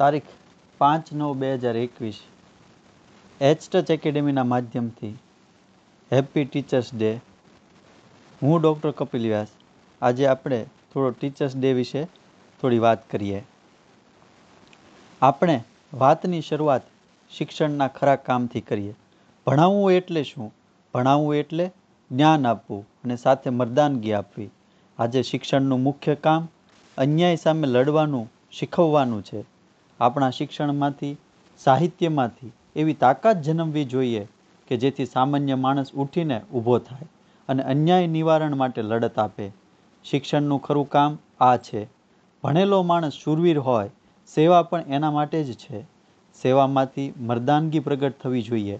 તારીખ પાંચ નવ બે હજાર એકવીસ એચટચ એકેડેમીના માધ્યમથી હેપી ટીચર્સ ડે હું ડૉક્ટર કપિલ વ્યાસ આજે આપણે થોડો ટીચર્સ ડે વિશે થોડી વાત કરીએ આપણે વાતની શરૂઆત શિક્ષણના ખરા કામથી કરીએ ભણાવવું એટલે શું ભણાવવું એટલે જ્ઞાન આપવું અને સાથે મરદાનગી આપવી આજે શિક્ષણનું મુખ્ય કામ અન્યાય સામે લડવાનું શીખવવાનું છે આપણા શિક્ષણમાંથી સાહિત્યમાંથી એવી તાકાત જન્મવી જોઈએ કે જેથી સામાન્ય માણસ ઊઠીને ઊભો થાય અને અન્યાય નિવારણ માટે લડત આપે શિક્ષણનું ખરું કામ આ છે ભણેલો માણસ શૂરવીર હોય સેવા પણ એના માટે જ છે સેવામાંથી મર્દાનગી પ્રગટ થવી જોઈએ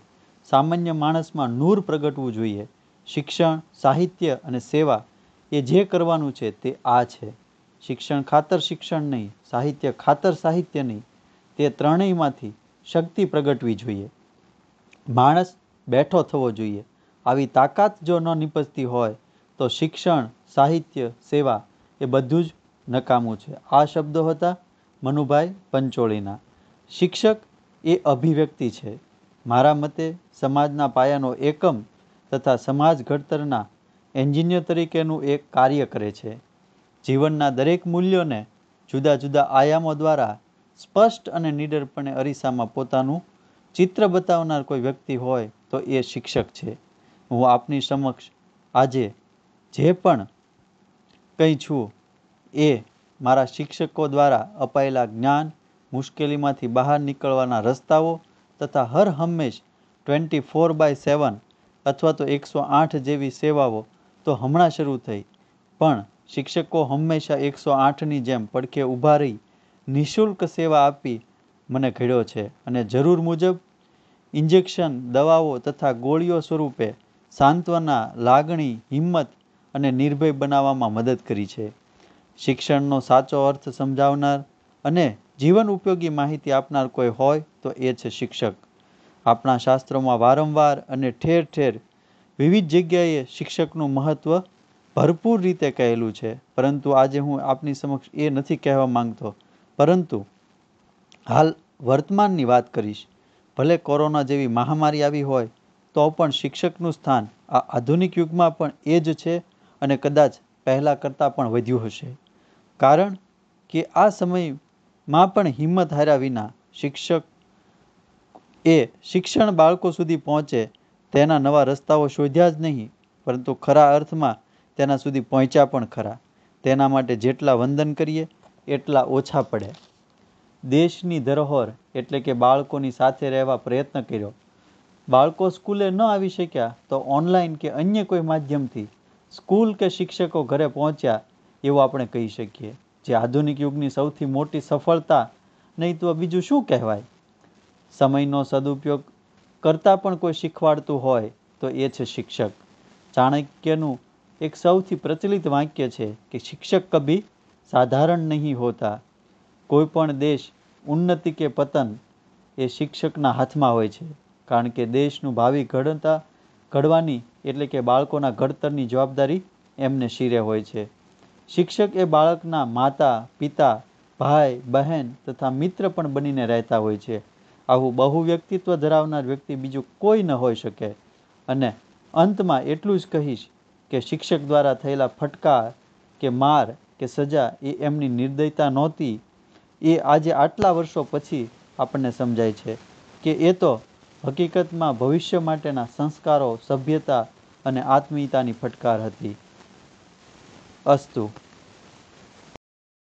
સામાન્ય માણસમાં નૂર પ્રગટવું જોઈએ શિક્ષણ સાહિત્ય અને સેવા એ જે કરવાનું છે તે આ છે શિક્ષણ ખાતર શિક્ષણ નહીં સાહિત્ય ખાતર સાહિત્ય નહીં તે ત્રણેયમાંથી શક્તિ પ્રગટવી જોઈએ માણસ બેઠો થવો જોઈએ આવી તાકાત જો ન નિપજતી હોય તો શિક્ષણ સાહિત્ય સેવા એ બધું જ નકામું છે આ શબ્દો હતા મનુભાઈ પંચોળીના શિક્ષક એ અભિવ્યક્તિ છે મારા મતે સમાજના પાયાનો એકમ તથા સમાજ ઘડતરના એન્જિનિયર તરીકેનું એક કાર્ય કરે છે જીવનના દરેક મૂલ્યોને જુદા જુદા આયામો દ્વારા સ્પષ્ટ અને નિડરપણે અરીસામાં પોતાનું ચિત્ર બતાવનાર કોઈ વ્યક્તિ હોય તો એ શિક્ષક છે હું આપની સમક્ષ આજે જે પણ કંઈ છું એ મારા શિક્ષકો દ્વારા અપાયેલા જ્ઞાન મુશ્કેલીમાંથી બહાર નીકળવાના રસ્તાઓ તથા હર હંમેશ ટ્વેન્ટી ફોર બાય સેવન અથવા તો એકસો આઠ જેવી સેવાઓ તો હમણાં શરૂ થઈ પણ શિક્ષકો હંમેશા એકસો આઠની જેમ પડખે ઊભા રહી નિઃશુલ્ક સેવા આપી મને ઘડ્યો છે અને જરૂર મુજબ ઇન્જેક્શન દવાઓ તથા ગોળીઓ સ્વરૂપે સાંત્વના લાગણી હિંમત અને નિર્ભય બનાવવામાં મદદ કરી છે શિક્ષણનો સાચો અર્થ સમજાવનાર અને જીવન ઉપયોગી માહિતી આપનાર કોઈ હોય તો એ છે શિક્ષક આપણા શાસ્ત્રોમાં વારંવાર અને ઠેર ઠેર વિવિધ જગ્યાએ શિક્ષકનું મહત્ત્વ ભરપૂર રીતે કહેલું છે પરંતુ આજે હું આપની સમક્ષ એ નથી કહેવા માંગતો પરંતુ હાલ વર્તમાનની વાત કરીશ ભલે કોરોના જેવી મહામારી આવી હોય તો પણ શિક્ષકનું સ્થાન આ આધુનિક યુગમાં પણ એ જ છે અને કદાચ પહેલાં કરતાં પણ વધ્યું હશે કારણ કે આ સમયમાં પણ હિંમત હાર્યા વિના શિક્ષક એ શિક્ષણ બાળકો સુધી પહોંચે તેના નવા રસ્તાઓ શોધ્યા જ નહીં પરંતુ ખરા અર્થમાં તેના સુધી પહોંચ્યા પણ ખરા તેના માટે જેટલા વંદન કરીએ એટલા ઓછા પડે દેશની ધરોહર એટલે કે બાળકોની સાથે રહેવા પ્રયત્ન કર્યો બાળકો સ્કૂલે ન આવી શક્યા તો ઓનલાઈન કે અન્ય કોઈ માધ્યમથી સ્કૂલ કે શિક્ષકો ઘરે પહોંચ્યા એવું આપણે કહી શકીએ જે આધુનિક યુગની સૌથી મોટી સફળતા નહીં તો બીજું શું કહેવાય સમયનો સદુપયોગ કરતાં પણ કોઈ શીખવાડતું હોય તો એ છે શિક્ષક ચાણક્યનું એક સૌથી પ્રચલિત વાક્ય છે કે શિક્ષક કભી સાધારણ નહીં હોતા કોઈપણ દેશ ઉન્નતિ કે પતન એ શિક્ષકના હાથમાં હોય છે કારણ કે દેશનું ભાવિ ઘડતા ઘડવાની એટલે કે બાળકોના ઘડતરની જવાબદારી એમને શિરે હોય છે શિક્ષક એ બાળકના માતા પિતા ભાઈ બહેન તથા મિત્ર પણ બનીને રહેતા હોય છે આવું બહુ વ્યક્તિત્વ ધરાવનાર વ્યક્તિ બીજું કોઈ ન હોઈ શકે અને અંતમાં એટલું જ કહીશ કે શિક્ષક દ્વારા થયેલા ફટકાર કે માર કે સજા એ એમની નિર્દયતા નહોતી એ આજે આટલા વર્ષો પછી આપણને સમજાય છે કે એ તો હકીકતમાં ભવિષ્ય માટેના સંસ્કારો સભ્યતા અને આત્મીયતાની ફટકાર હતી અસ્તુ